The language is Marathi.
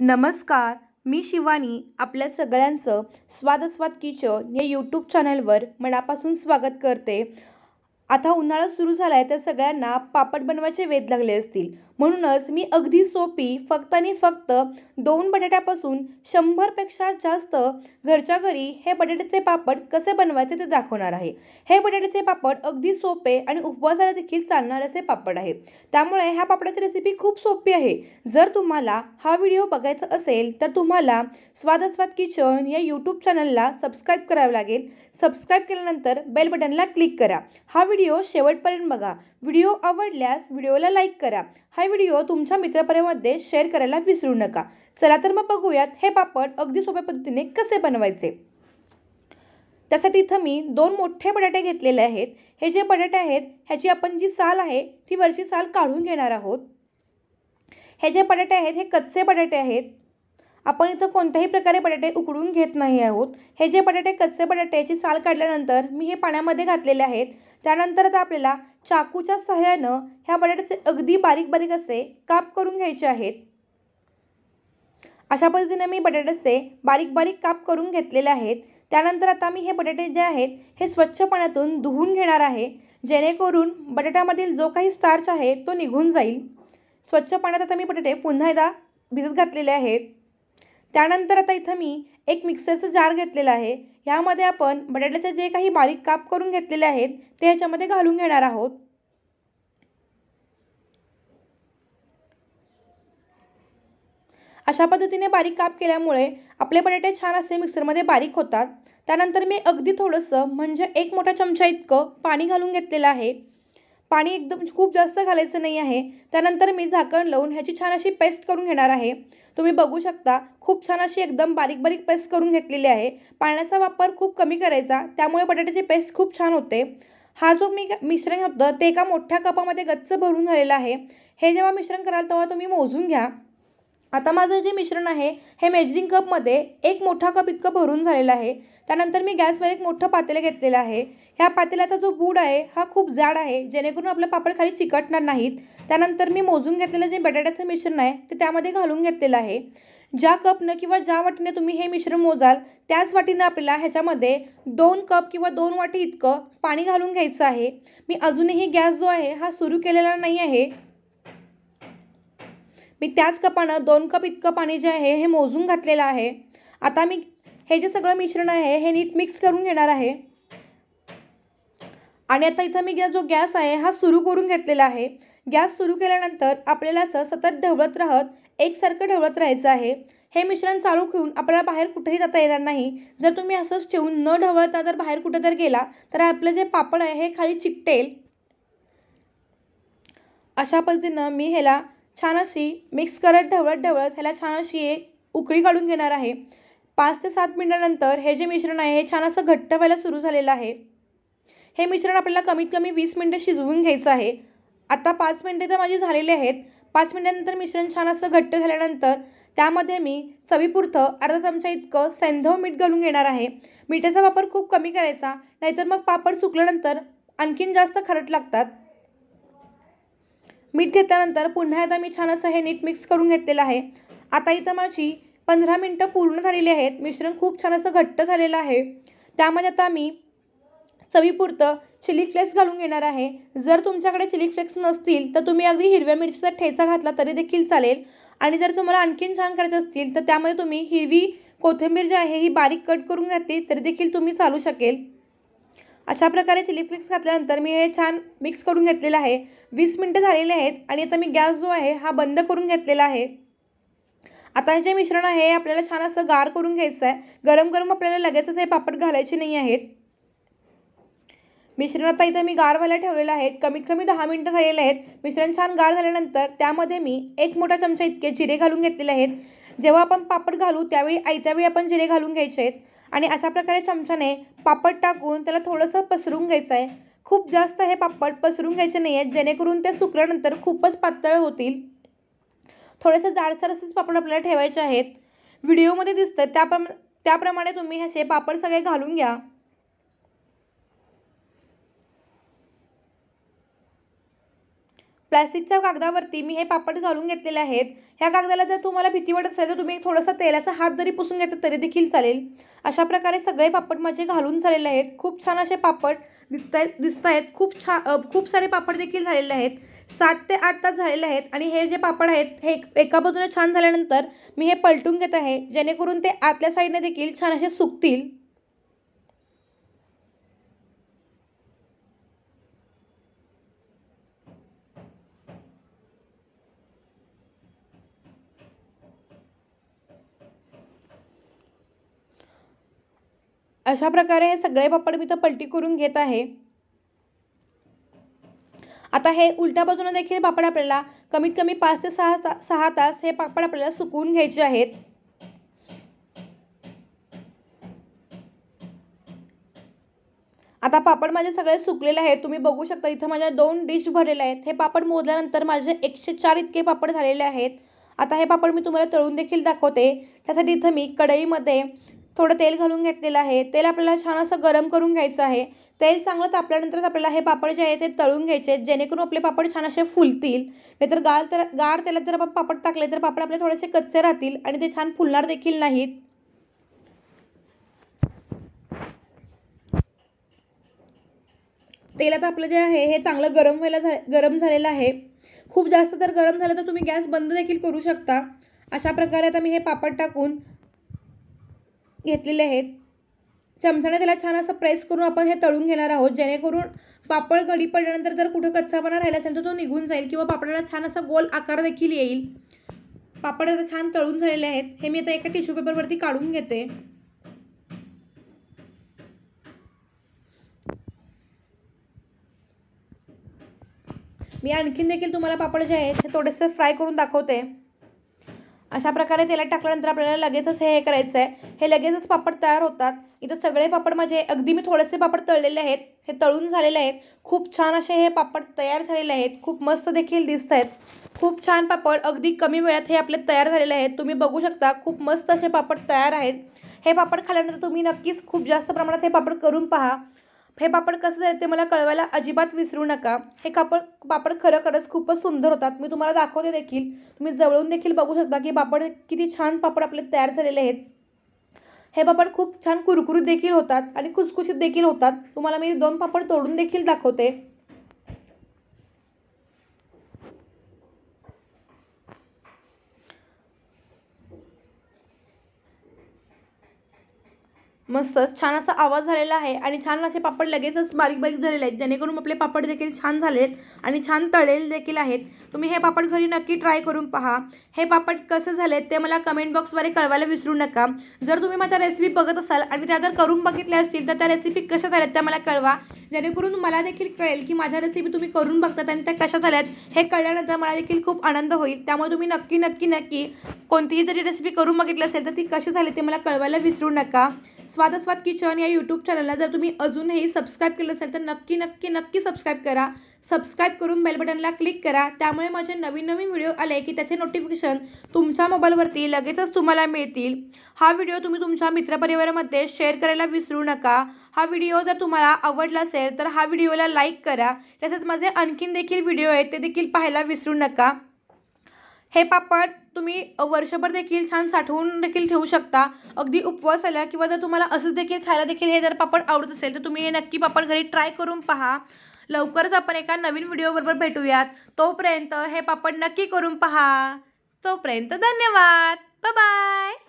नमस्कार मी शिवानी आपल्या सगळ्यांचं स्वादस्वाद किचन या यूट्यूब चॅनलवर मनापासून स्वागत करते आता उन्हाळा सुरू झाला आहे तर सगळ्यांना पापड बनवायचे वेध लागले असतील म्हणूनच मी अगदी सोपी फक्त आणि फक्त दोन बटाट्यापासून शंभरपेक्षा जास्त घरच्या घरी हे बटाट्याचे पापड कसे बनवायचे ते दाखवणार आहे हे बटाट्याचे पापड अगदी सोपे आणि उपवासाला देखील चालणार असे पापड आहे त्यामुळे ह्या पापडाची रेसिपी खूप सोपी आहे जर तुम्हाला हा व्हिडिओ बघायचा असेल तर तुम्हाला स्वादस्वाद किचन या यूट्यूब चॅनलला सबस्क्राईब करावं लागेल सबस्क्राईब केल्यानंतर बेल बटनला क्लिक करा हा व्हिडिओ शेवटपर्यंत बघा व्हिडिओ आवडल्यास व्हिडिओला लाईक करा हा व्हिडिओ तुमच्या मित्रपरिवारामध्ये शेअर करायला विसरू नका चला तर मग बघूयात हे पापड अगदी सोप्या पद्धतीने कसे बनवायचे त्यासाठी इथं मी दोन मोठे बटाटे घेतलेले आहेत हे जे बटाटे आहेत ह्याची आपण जी साल आहे ती वरची साल काढून घेणार आहोत हे जे बटाटे आहेत हे कच्चे बटाटे आहेत आपण इथं कोणत्याही प्रकारे बटाटे उकडून घेत नाही आहोत हे जे बटाटे कच्चे बटाट्याची साल काढल्यानंतर मी हे पाण्यामध्ये घातलेले आहेत त्यानंतर आता आपल्याला चाकूच्या सहाय्यानं ह्या बटाट्याचे अगदी बारीक बारीक असे काप करून घ्यायचे आहेत अशा पद्धतीने मी बटाट्याचे बारीक बारीक काप करून घेतलेले आहेत त्यानंतर आता मी हे बटाटे जे आहेत हे स्वच्छ पाण्यातून धुवून घेणार आहे जेणेकरून बटाट्यामधील जो काही स्टार्च आहे तो निघून जाईल स्वच्छ पाण्यात आता मी बटाटे पुन्हा एकदा भिजत घातलेले आहेत त्यानंतर आता इथं मी एक मिक्सरचं जार घेतलेलं आहे ह्यामध्ये आपण बटाट्याचे जे काही बारीक काप करून घेतलेले आहेत ते ह्याच्यामध्ये घालून घेणार आहोत अशा पद्धतीने बारीक काप केल्यामुळे आपले बटाटे छान असे मिक्सरमध्ये बारीक होतात त्यानंतर मी अगदी थोडंसं म्हणजे एक मोठा चमचा इतकं पाणी घालून घेतलेलं आहे पाणी एकदम खूप जास्त घालायचं नाही आहे त्यानंतर मी झाकण लावून ह्याची छान अशी पेस्ट करून घेणार आहे तुम्ही बघू शकता खूप छान अशी एकदम बारीक बारीक पेस्ट करून घेतलेली आहे पाण्याचा वापर खूप कमी करायचा त्यामुळे बटाट्याची पेस्ट खूप छान होते हा जो मी मिश्रण होतं ते एका मोठ्या कपामध्ये गच्च भरून झालेलं आहे हे जेव्हा मिश्रण कराल तेव्हा तुम्ही मोजून घ्या आता माझं जे मिश्रण आहे हे मेजरिंग कपमध्ये एक मोठा कप इतकं भरून झालेलं आहे त्यानंतर मी गॅसवर एक मोठं पातेलं घेतलेलं आहे ह्या पातेल्याचा जो बूड आहे हा खूप जाड आहे जेणेकरून आपलं पापड खाली चिकटणार नाहीत त्यानंतर मी मोजून घेतलेलं जे बटाट्याचं मिश्रण आहे ते त्यामध्ये घालून घेतलेलं आहे ज्या कपनं किंवा ज्या वाटीने तुम्ही हे मिश्रण मोजाल त्याच वाटीनं आपल्याला ह्याच्यामध्ये दोन कप किंवा दोन वाटी इतकं पाणी घालून घ्यायचं आहे मी अजूनही गॅस जो आहे हा सुरू केलेला नाही आहे मी त्याच कपानं दोन कप इतकं पाणी जे आहे हे मोजून घातलेलं आहे आता मी हे जे सगळं मिश्रण आहे हे नीट मिक्स करून घेणार आहे आणि आता इथं मी जो गॅस आहे हा सुरू करून घेतलेला आहे गॅस सुरू केल्यानंतर आपल्याला असं सतत ढवळत राहत एकसारखं ढवळत राहायचं आहे हे मिश्रण चालू ठेवून आपल्याला बाहेर कुठेही जाता येणार नाही जर तुम्ही असंच ठेवून न ढवळता जर बाहेर कुठे तर गेला तर आपलं जे पापड आहे हे खाली चिकटेल अशा पद्धतीनं मी ह्याला छान अशी मिक्स करत ढवळत ढवळत ह्याला छान अशी एक उकळी काढून घेणार आहे पाच ते सात मिनटानंतर हे जे मिश्रण आहे हे छान असं घट्ट व्हायला सुरू झालेलं आहे हे मिश्रण आपल्याला कमीत कमी वीस मिनटं शिजवून घ्यायचं आहे आता पाच मिनटे तर माझी झालेली आहेत पाच मिनटानंतर मिश्रण छान असं घट्ट झाल्यानंतर त्यामध्ये मी चवीपुरतं अर्धा चमचा इतकं सेंधव मीठ घालून घेणार आहे मिठाचा वापर खूप कमी करायचा नाहीतर मग पापड सुकल्यानंतर आणखीन जास्त खरट लागतात मीठ घेतल्यानंतर पुन्हा एकदा मी छान असं हे नीट मिक्स करून घेतलेलं आहे आता इथं माझी पंधरा मिनटं पूर्ण झालेली आहेत मिश्रण खूप छान असं घट्ट झालेलं आहे त्यामध्ये आता मी चवीपुरतं चिली फ्लेक्स घालून घेणार आहे जर तुमच्याकडे चिली फ्लेक्स नसतील तर तुम्ही अगदी हिरव्या मिरचीचा ठेचा घातला तरी देखील चालेल आणि जर तुम्हाला आणखीन छान करायचं असतील तर त्यामध्ये तुम्ही हिरवी कोथिंबीर जी आहे ही बारीक कट करून घातली तरी देखील तुम्ही चालू शकेल अशा प्रकारे चिली फ्लेक्स घातल्यानंतर मी हे छान मिक्स करून घेतलेलं आहे वीस मिनटं झालेली आहेत आणि आता मी गॅस जो आहे हा बंद करून घेतलेला आहे आता हे जे मिश्रण आहे हे आपल्याला छान असं गार करून घ्यायचं आहे गरम गरम आपल्याला लगेचच हे पापड घालायचे नाही आहेत मिश्रण आता इथं मी गार व्हायला ठेवलेलं आहेत कमीत कमी दहा मिनटं झालेले आहेत मिश्रण छान गार झाल्यानंतर त्यामध्ये मी एक मोठा चमचा इतके जिरे घालून घेतलेले आहेत जेव्हा आपण पापड घालू त्यावेळी आयत्यावेळी आपण जिरे घालून घ्यायचे आहेत आणि अशा प्रकारे चमच्याने पापड टाकून त्याला थोडंसं पसरून घ्यायचं आहे खूप जास्त हे पापड पसरून घ्यायचे नाही आहेत जेणेकरून ते सुकल्यानंतर खूपच पातळ होतील थोडेसे जाडसर असेच पापड आपल्याला ठेवायचे आहेत व्हिडिओमध्ये दिसतं त्याप्रम त्याप्रमाणे तुम्ही असे पापड सगळे घालून घ्या प्लॅस्टिकच्या कागदावरती मी हे पापड घालून घेतलेले आहेत ह्या कागदाला जर तुम्हाला भीती वाटत असेल तर तुम्ही थोडासा तेलाचा हात जरी पुसून घेतला तरी देखील चालेल अशा प्रकारे सगळे पापड माझे घालून झालेले आहेत खूप छान असे पापड दिसत दिसत आहेत खूप छान खूप सारे पापड देखील झालेले आहेत सात ते आठ तास झालेले आहेत आणि हे जे पापड आहेत हे एका बाजूने छान झाल्यानंतर मी हे पलटून घेत आहे जेणेकरून ते आतल्या साईडने देखील छान असे सुकतील अशा प्रकारे हे सगळे पापड मी तर पलटी करून घेत आहे आता हे उलट्या बाजूने देखील पापड आपल्याला कमीत कमी पाच ते सहा सहा तास हे पापड आपल्याला सुकवून घ्यायचे आहेत आता पापड माझे सगळे सुकलेले आहेत तुम्ही बघू शकता इथं माझ्या दोन डिश भरलेल्या आहेत हे पापड मोजल्यानंतर माझे एकशे चार इतके पापड झालेले आहेत आता हे पापड मी तुम्हाला तळून देखील दाखवते त्यासाठी इथं मी कढईमध्ये थोडं तेल घालून घेतलेलं आहे तेल आपल्याला छान असं गरम करून घ्यायचं आहे तेल चांगलं तापल्यानंतरच आपल्याला हे पापड जे आहे ते तळून घ्यायचे जेणेकरून आपले पापड छान असे फुलतील नाहीतर गार तर गार तेलात जर आपण पापड टाकले तर पापड आपले थोडेसे कच्चे राहतील आणि ते छान फुलणार देखील नाहीत तेल आता आपलं जे आहे हे चांगलं गरम व्हायला गरम झालेलं आहे खूप जास्त तर गरम झालं तर तुम्ही गॅस बंद देखील करू शकता अशा प्रकारे आता मी हे पापड टाकून घेतलेले आहेत चमचाने त्याला छान असं प्रेस करून आपण हे तळून घेणार आहोत जेणेकरून पापड कढी पडल्यानंतर जर कुठं कच्चापणा राहिला असेल तर तो निघून जाईल किंवा पापडाला छान असा गोल आकार देखील येईल पापड आता छान तळून झालेले आहेत हे मी आता एका टिश्यू पेपरवरती काढून घेते मी आणखीन देखील तुम्हाला पापड जे आहेत हे थोडेसे फ्राय करून दाखवते अशा प्रकारे तेलात टाकल्यानंतर आपल्याला लगेचच हे करायचं आहे हे लगेचच पापड तयार होतात इथं सगळे पापड माझे अगदी मी थोडेसे पापड तळलेले आहेत हे तळून झालेले आहेत खूप छान असे हे पापड तयार झालेले आहेत खूप मस्त देखील दिसत आहेत खूप छान पापड अगदी कमी वेळात हे आपले तयार झालेले आहेत तुम्ही बघू शकता खूप मस्त असे पापड तयार आहेत हे पापड खाल्यानंतर तुम्ही नक्कीच खूप जास्त प्रमाणात हे पापड करून पहा हे पापड कसं झालं ते मला कळवायला अजिबात विसरू नका हे कापड पापड खरखरच खूपच सुंदर होतात मी तुम्हाला दाखवते देखील तुम्ही जवळून देखील बघू शकता की पापड किती छान पापड आपले तयार झालेले आहेत हे पापड खूप छान कुरकुरीत देखील होतात आणि खुसखुशीत देखील होतात तुम्हाला मी दोन पापड तोडून देखील दाखवते मस्तच छान असा आवाज झालेला आहे आणि छान असे पापड लगेचच बारीक बारीक झालेले आहेत जेणेकरून आपले पापड देखील छान झालेत आणि छान तळलेले देखील आहेत तुम्ही हे पापड घरी नक्की ट्राय करून पहा हे पापड कसे झाले ते मला कमेंट बॉक्सद्वारे कळवायला विसरू नका जर तुम्ही माझ्या रेसिपी बघत असाल आणि त्या जर करून बघितल्या असतील तर त्या रेसिपी कशा झाल्यात त्या मला कळवा जेणेकरून मला देखील कळेल की माझ्या रेसिपी तुम्ही करून बघतात आणि त्या कशा झाल्यात हे कळल्यानंतर मला देखील खूप आनंद होईल त्यामुळे तुम्ही नक्की नक्की नक्की कोणतीही जरी रेसिपी करून बघितली असेल तर ती कशी झाली ते मला कळवायला विसरू नका स्वादस्वाद किचन या यूट्यूब चॅनलला जर तुम्ही अजूनही सबस्क्राईब केलं असेल तर नक्की नक्की नक्की सबस्क्राईब करा सबस्क्राईब करून बेल बटनला क्लिक करा त्यामुळे माझे नवीन नवीन व्हिडिओ आले की त्याचे नोटिफिकेशन तुमच्या मोबाईलवरती लगेचच तुम्हाला मिळतील हा व्हिडिओ तुम्ही तुमच्या मित्रपरिवारामध्ये शेअर करायला विसरू नका हा व्हिडिओ जर तुम्हाला आवडला असेल तर हा व्हिडिओला लाईक करा तसेच माझे आणखीन देखील व्हिडिओ आहेत ते देखील पाहायला विसरू नका हे पापड तुम्ही वर्षभर देखील छान साठवून देखील ठेवू शकता अगदी उपवास आला किंवा जर तुम्हाला असंच देखील खायला देखील हे जर पापड आवडत असेल तर तुम्ही हे नक्की पापड घरी ट्राय करून पहा लवकरच आपण एका नवीन व्हिडिओ बरोबर भेटूयात तोपर्यंत हे पापड नक्की करून पहा तोपर्यंत धन्यवाद बाय